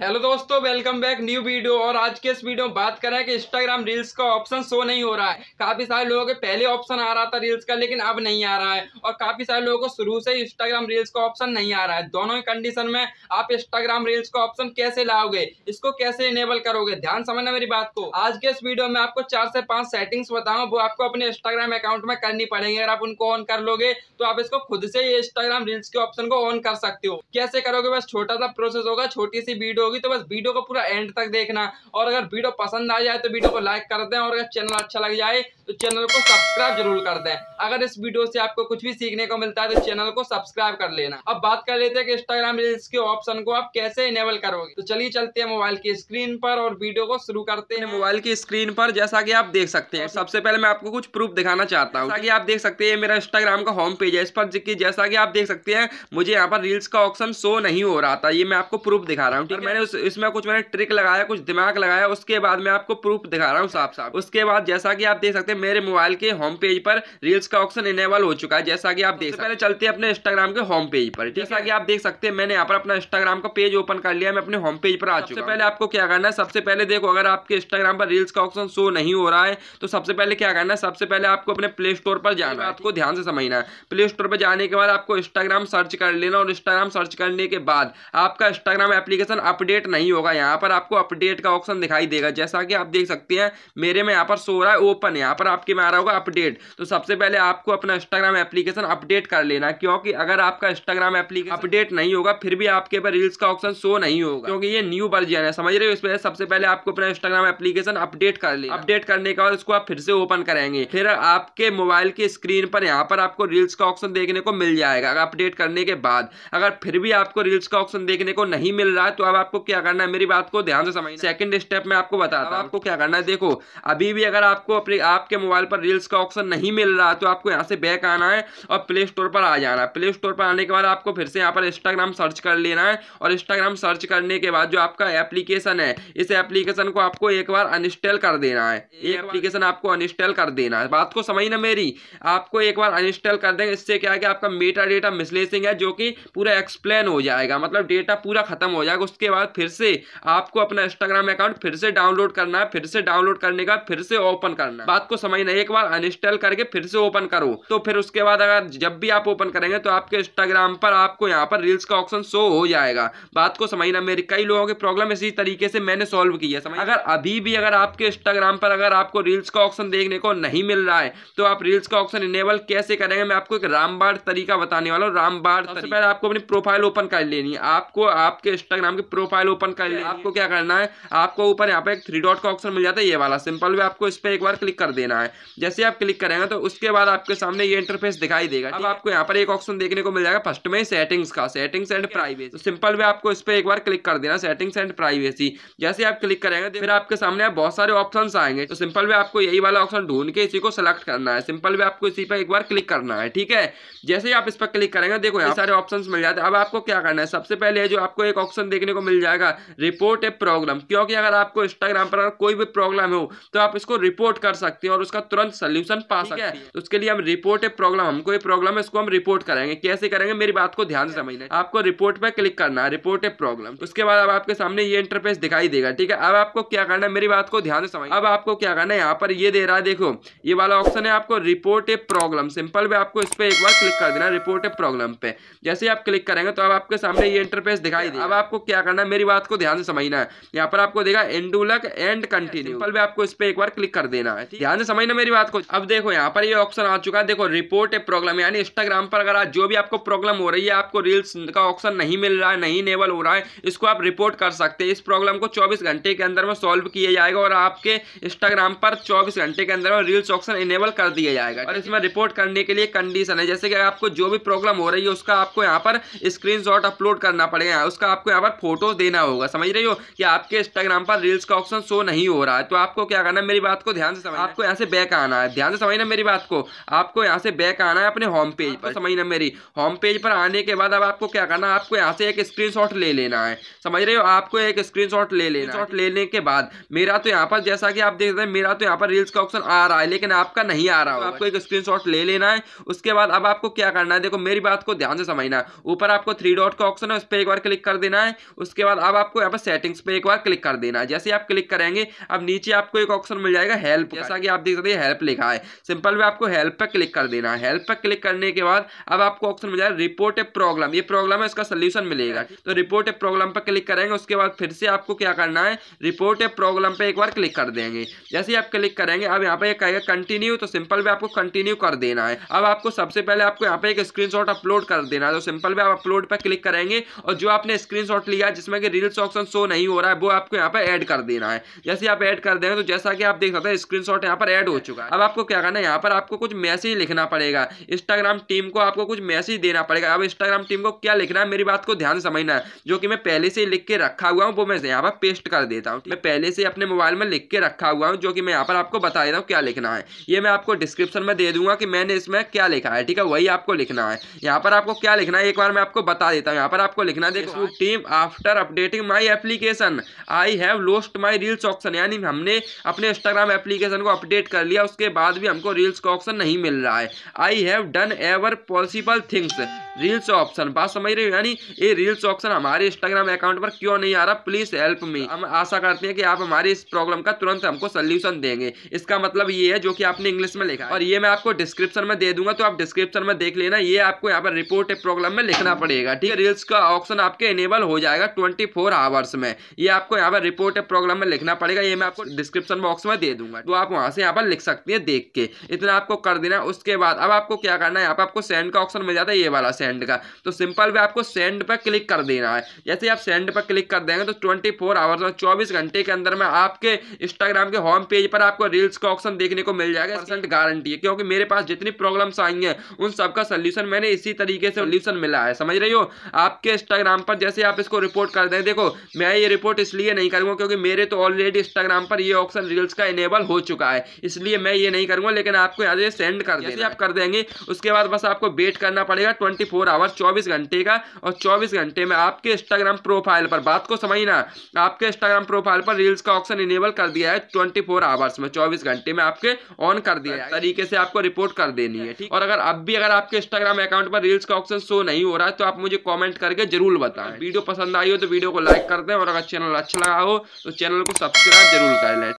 hello दोस्तों welcome back new video और आज के इस वीडियो में बात करें कि इंस्टाग्राम रील्स का ऑप्शन शो नहीं हो रहा है काफ़ी सारे लोगों के पहले ऑप्शन आ रहा था रील्स का लेकिन अब नहीं आ रहा है और काफ़ी सारे लोगों को शुरू से इंस्टाग्राम रील्स का ऑप्शन नहीं आ रहा है दोनों ही कंडीशन में आप इंस्टाग्राम रील्स का ऑप्शन कैसे लाओगे इसको कैसे इनेबल करोगे ध्यान समझना मेरी बात को आज के इस वीडियो में आपको चार से पांच सेटिंग्स बताऊँ वो आपको अपने इंस्टाग्राम अकाउंट में करनी पड़ेगी अगर आप उनको ऑन कर लोगे तो आप इसको खुद से इंस्टाग्राम रील्स के ऑप्शन को ऑन कर सकते हो कैसे करोगे बस छोटा सा प्रोसेस होगा छोटी सी वीडियो होगी तो बस वीडियो को पूरा एंड तक देखना और अगर वीडियो पसंद आ जाए तो वीडियो को लाइक कर दें और अगर चैनल अच्छा लग जाए तो चैनल को सब्सक्राइब जरूर कर दें अगर इस वीडियो से आपको कुछ भी सीखने को मिलता है तो चैनल को सब्सक्राइब कर लेना अब बात कर लेते हैं कि इंस्टाग्राम रील्स के ऑप्शन को आप कैसे इनेबल करोगे तो चलिए चलते हैं मोबाइल की स्क्रीन पर और वीडियो को शुरू करते हैं मोबाइल की स्क्रीन पर जैसा कि आप देख सकते हैं सबसे पहले मैं आपको कुछ प्रूफ दिखाना चाहता हूँ आप देख सकते हैं मेरा इंस्टाग्राम का होम पेज है इस पर जैसा कि आप देख सकते हैं मुझे यहाँ पर रील्स का ऑप्शन शो नहीं हो रहा था ये मैं आपको प्रूफ दिखा रहा हूँ मैंने उस इसमें कुछ मैंने ट्रिक लगाया कुछ दिमाग लगाया उसके बाद मैं आपको प्रूफ दिखा रहा हूँ साफ साफ उसके बाद जैसा कि आप देख सकते हैं मेरे मोबाइल के होम पेज पर रील्स का ऑप्शन इनेबल हो चुका है जैसा कि आप देख सकते चलते हैं अपने इंस्टाग्राम के होम पेज पर जैसा कि आप देख सकते हैं मैंने यहाँ पर अपना इंस्टाग्राम का पेज ओपन कर लिया मैं अपने होम पेज पर आ चुका पहले आपको क्या करना है सबसे पहले देखो अगर आपके इंस्टाग्राम पर रील्स का ऑप्शन शो नहीं हो रहा है तो सबसे पहले क्या करना है सबसे पहले आपको अपने प्ले स्टोर पर जाना है आपको ध्यान से समझना है प्ले स्टोर पर जाने के बाद आपको इंस्टाग्राम सर्च कर लेना और इंस्टाग्राम सर्च करने के बाद आपका इंस्टाग्राम एप्लीकेशन अपडेट अपडेट नहीं होगा यहाँ पर आपको अपडेट का ऑप्शन दिखाई देगा जैसा कि आप देख सकते हैं मेरे में यहाँ पर सो रहा है ओपन यहाँ पर आपके में आ रहा होगा अपडेट तो सबसे पहले आपको अपना इंस्टाग्राम एप्लीकेशन अपडेट कर लेना क्योंकि अगर आपका इंस्टाग्राम एप्लीकेशन अपडेट नहीं होगा फिर भी आपके पर रील्स का ऑप्शन शो नहीं होगा क्योंकि ये न्यू वर्जन है समझ रहे हो इस वजह सबसे पहले आपको अपना इंस्टाग्राम एप्लीकेशन अपडेट कर लेना अपडेट करने के बाद उसको आप फिर से ओपन करेंगे फिर आपके मोबाइल की स्क्रीन पर यहाँ पर आपको रील्स का ऑप्शन देखने को मिल जाएगा अपडेट करने के बाद अगर फिर भी आपको रील्स का ऑप्शन देखने को नहीं मिल रहा है तो अब आपको आपको क्या करना है मेरी बात को ध्यान से समझ सेकंड स्टेप में आपको बताता हूँ आपको क्या करना है देखो अभी भी अगर आपको अपने आपके मोबाइल पर रील्स का ऑप्शन नहीं मिल रहा तो आपको यहाँ से बैक आना है और प्ले स्टोर पर आ जाना है प्ले स्टोर पर आने के बाद आपको फिर से यहाँ पर इंस्टाग्राम सर्च कर लेना है और इंस्टाग्राम सर्च करने के बाद जो आपका एप्लीकेशन है इस एप्लीकेशन को आपको एक बार अनइंस्टॉल कर देना है ये एप्लीकेशन आपको अनइंस्टॉल कर देना है बात को समझ ना मेरी आपको एक बार अनइंस्टॉल कर देंगे इससे क्या है कि आपका मेटा डेटा मिसलेसिंग है जो कि पूरा एक्सप्लेन हो जाएगा मतलब डेटा पूरा खत्म हो जाएगा उसके बाद बाद फिर से आपको अपना इंस्टाग्राम अकाउंट फिर से डाउनलोड करना है फिर से डाउनलोड करने का फिर से ओपन करना बात को समझना एक बार अनइंस्टॉल करके फिर से ओपन करो तो फिर उसके बाद अगर जब भी आप ओपन करेंगे तो आपके इंस्टाग्राम पर आपको यहाँ पर रील्स का ऑप्शन शो हो जाएगा बात को समझना मेरे कई लोगों की प्रॉब्लम इसी तरीके से मैंने सोल्व की है समझ अगर अभी भी अगर आपके इंस्टाग्राम पर अगर आपको रील्स का ऑप्शन देखने को नहीं मिल रहा है तो आप रील्स का ऑप्शन इनेबल कैसे करेंगे मैं आपको एक रामबाड़ तरीका बताने वाला हूँ रामबाड़ सबसे पहले आपको अपनी प्रोफाइल ओपन कर लेनी है आपको आपके इंस्टाग्राम की प्रोफाइल प्रोफाइल ओपन कर लिया आपको क्या करना है आपको ऊपर यहाँ पे एक थ्री डॉट का ऑप्शन मिल जाता है ये वाला सिंपल भी आपको इस पर एक बार क्लिक कर देना है जैसे आप क्लिक करेंगे तो उसके बाद आपके सामने ये इंटरफेस दिखाई देगा अब आपको यहाँ पर एक ऑप्शन देखने को मिल जाएगा फर्स्ट में सेटिंग्स का सेटिंग्स एंड प्राइवेसी तो सिंपल भी आपको इस पर एक बार क्लिक कर देना सेटिंग्स एंड प्राइवेसी जैसे आप क्लिक करेंगे तो फिर आपके सामने बहुत सारे ऑप्शन आएंगे तो सिंपल भी आपको यही वाला ऑप्शन ढूंढ के इसी को सिलेक्ट करना है सिंपल भी आपको इसी पर एक बार क्लिक करना है ठीक है जैसे ही आप इस पर क्लिक करेंगे देखो यहाँ सारे ऑप्शन मिल जाते हैं अब आपको क्या करना है सबसे पहले जो आपको एक ऑप्शन देखने को मिल मिल जाएगा रिपोर्ट ए प्रॉब्लम क्योंकि अगर आपको इंस्टाग्राम पर अगर कोई भी प्रॉब्लम हो तो आप इसको रिपोर्ट कर सकते हैं और उसका तुरंत सोल्यूशन पा सकते हैं तो उसके लिए हम रिपोर्ट ए प्रॉब्लम हमको ये प्रॉब्लम है इसको हम रिपोर्ट करेंगे कैसे करेंगे मेरी बात को ध्यान से समझना आपको रिपोर्ट पर क्लिक करना है रिपोर्ट ए प्रॉब्लम तो उसके बाद अब आपके सामने ये इंटरफेस दिखाई देगा ठीक है अब आपको क्या करना है मेरी बात को ध्यान से समझ अब आपको क्या करना है यहाँ पर ये दे रहा है देखो ये वाला ऑप्शन है आपको रिपोर्ट ए प्रॉब्लम सिंपल भी आपको इस पर एक बार क्लिक कर देना रिपोर्ट ए प्रॉब्लम पे जैसे आप क्लिक करेंगे तो अब आपके सामने ये इंटरफेस दिखाई दे अब आपको क्या करना मेरी बात को ध्यान से समझना है यहाँ पर आपको देगा एंडुलक एंड कंटिन्यू पल भी आपको इस पर एक बार क्लिक कर देना है ध्यान से समझना मेरी बात को अब देखो यहाँ पर ये ऑप्शन आ चुका है देखो रिपोर्ट ए प्रॉब्लम यानी इंस्टाग्राम पर अगर आज जो भी आपको प्रॉब्लम हो रही है आपको रील्स का ऑप्शन नहीं मिल रहा है नहीं नेबल हो रहा है इसको आप रिपोर्ट कर सकते हैं इस प्रॉब्लम को चौबीस घंटे के अंदर में सॉल्व किया जाएगा और आपके इंस्टाग्राम पर चौबीस घंटे के अंदर में रील्स ऑप्शन इनेबल कर दिया जाएगा और इसमें रिपोर्ट करने के लिए कंडीशन है जैसे कि आपको जो भी प्रॉब्लम हो रही है उसका आपको यहाँ पर स्क्रीन अपलोड करना पड़ेगा उसका आपको यहाँ पर फोटोज देना होगा समझ रहे हो कि आपके इंस्टाग्राम पर रील्स का ऑप्शन शो नहीं हो रहा है तो आपको क्या करना है मेरी बात को ध्यान से समझ आपको यहाँ से बैक आना है ध्यान से समझना मेरी बात को आपको यहाँ से बैक आना है अपने होम पेज पर समझना मेरी होम पेज पर आने के बाद अब आपको क्या करना है आपको यहाँ से एक स्क्रीन ले लेना है समझ रहे हो आपको एक स्क्रीन ले लेना शॉट लेने के बाद मेरा तो यहाँ पर जैसा कि आप देख रहे हैं मेरा तो यहाँ पर रील्स का ऑप्शन आ रहा है लेकिन आपका नहीं आ रहा है आपको एक स्क्रीन ले लेना है उसके बाद अब आपको क्या करना है देखो मेरी बात को ध्यान से समझना है ऊपर आपको थ्री डॉट का ऑप्शन है उस पर एक बार क्लिक कर देना है उसके बाद अब आपको यहाँ पर सेटिंग्स पे एक बार क्लिक कर देना है जैसे आप क्लिक करेंगे अब नीचे आपको एक ऑप्शन मिल जाएगा हेल्प जैसा कि आप देख सकते हैं हेल्प लिखा है सिंपल में आपको हेल्प पर क्लिक कर देना है हेल्प पर क्लिक करने के बाद अब आपको ऑप्शन मिल जाएगा रिपोर्ट ए प्रॉब्लम ये प्रॉब्लम है इसका सोल्यूशन मिलेगा तो रिपोर्ट ए प्रॉब्लम पर क्लिक करेंगे उसके बाद फिर से आपको क्या करना है रिपोर्ट ए प्रॉब्लम पर एक बार क्लिक कर देंगे जैसे आप क्लिक करेंगे अब यहाँ पर कहेगा कंटिन्यू तो सिंपल में आपको कंटिन्यू कर देना है अब आपको सबसे पहले आपको यहाँ पर एक स्क्रीन अपलोड कर देना है तो सिंपल में आप अपलोड पर क्लिक करेंगे और जो आपने स्क्रीन लिया जिसमें में कि रील्स ऑप्शन शो नहीं हो रहा है वो आपको यहाँ पर ऐड कर देना है जैसे आप ऐड कर देंगे तो जैसा कि आप देख सकते हैं स्क्रीन शॉट पर ऐड हो चुका है अब आपको क्या करना है यहाँ पर आपको कुछ मैसेज लिखना पड़ेगा इंस्टाग्राम टीम को आपको कुछ मैसेज देना पड़ेगा अब इंस्टाग्राम टीम को क्या लिखना है मेरी बात को ध्यान समझना है जो कि मैं पहले से लिख के रखा हुआ हूँ वो मैं यहाँ पर पेस्ट कर देता हूँ मैं पहले से अपने मोबाइल में लिख के रखा हुआ हूँ जो कि मैं यहाँ पर आपको बता देता हूँ क्या लिखना है ये मैं आपको डिस्क्रिप्शन में दे दूंगा कि मैंने इसमें क्या लिखा है ठीक है वही आपको लिखना है यहाँ पर आपको क्या लिखना है एक बार मैं आपको बता देता हूँ यहाँ पर आपको लिखना देखो team after updating my application I have lost my reels option यानी हमने अपने इंस्टाग्राम एप्लीकेशन को अपडेट कर लिया उसके बाद भी हमको रील्स का ऑप्शन नहीं मिल रहा है I have done ever possible things reels option बात समझ रहे हो यानी ये रील्स ऑप्शन हमारे इंस्टाग्राम अकाउंट पर क्यों नहीं आ रहा प्लीज हेल्प मी हम आशा करते हैं कि आप हमारी इस प्रॉब्लम का तुरंत हमको सोल्यूशन देंगे इसका मतलब ये है जो कि आपने इंग्लिश में लिखा और ये मैं आपको डिस्क्रिप्शन में दे दूंगा तो आप डिस्क्रिप्शन में देख लेना ये आपको यहाँ पर रिपोर्ट प्रॉब्लम में लिखना पड़ेगा ठीक है रील्स का ऑप्शन आपके इनेबल हो जाएगा ट्वेंटी फोर आवर्स में ये आपको यहाँ पर रिपोर्ट प्रॉब्लम में लिखना पड़ेगा ये मैं आपको डिस्क्रिप्शन बॉक्स में दे दूंगा तो आप वहां से यहाँ पर लिख सकती है देख के इतना आपको कर देना उसके बाद अब आपको क्या करना है यहाँ पर आपको सेंड का ऑप्शन मिल जाता है ये वाला सेंड सेंड का तो सिंपल भी आपको सेंड पर क्लिक कर देना है जैसे आप सेंड पर क्लिक कर देंगे तो ट्वेंटी फोर आवर्स और चौबीस घंटे के अंदर में आपके इंस्टाग्राम के होम पेज पर आपको रील्स का ऑप्शन देखने को मिल जाएगा परसेंट गारंटी है क्योंकि मेरे पास जितनी प्रॉब्लम्स आई हैं उन सबका सोल्यूशन मैंने इसी तरीके से सोल्यूशन मिला है समझ रही हो आपके इंस्टाग्राम पर जैसे आप इसको रिपोर्ट कर दें देखो मैं ये रिपोर्ट इसलिए नहीं करूँगा क्योंकि मेरे तो ऑलरेडी इंस्टाग्राम पर ये ऑप्शन रील्स का इनेबल हो चुका है इसलिए मैं ये नहीं करूँगा लेकिन आपको यहाँ से सेंड कर देंगे आप कर देंगे उसके बाद बस आपको वेट करना पड़ेगा ट्वेंटी फोर आवर्स चौबीस घंटे का और चौबीस घंटे में आपके इंस्टाग्राम प्रोफाइल पर बात को समझना आपके इंस्टाग्राम प्रोफाइल पर रील्स का ऑप्शन इनेबल कर दिया है ट्वेंटी फोर आवर्स में चौबीस घंटे में आपके ऑन कर दिया है तरीके से आपको रिपोर्ट कर देनी है ठीक और अगर अब भी अगर आपके इंस्टाग्राम अकाउंट पर रील्स का ऑप्शन शो नहीं हो रहा है तो आप मुझे कॉमेंट करके जरूर बताएं वीडियो पसंद आई हो तो वीडियो को लाइक कर दें और अगर चैनल अच्छा लगा हो तो चैनल को सब्सक्राइब जरूर कर लें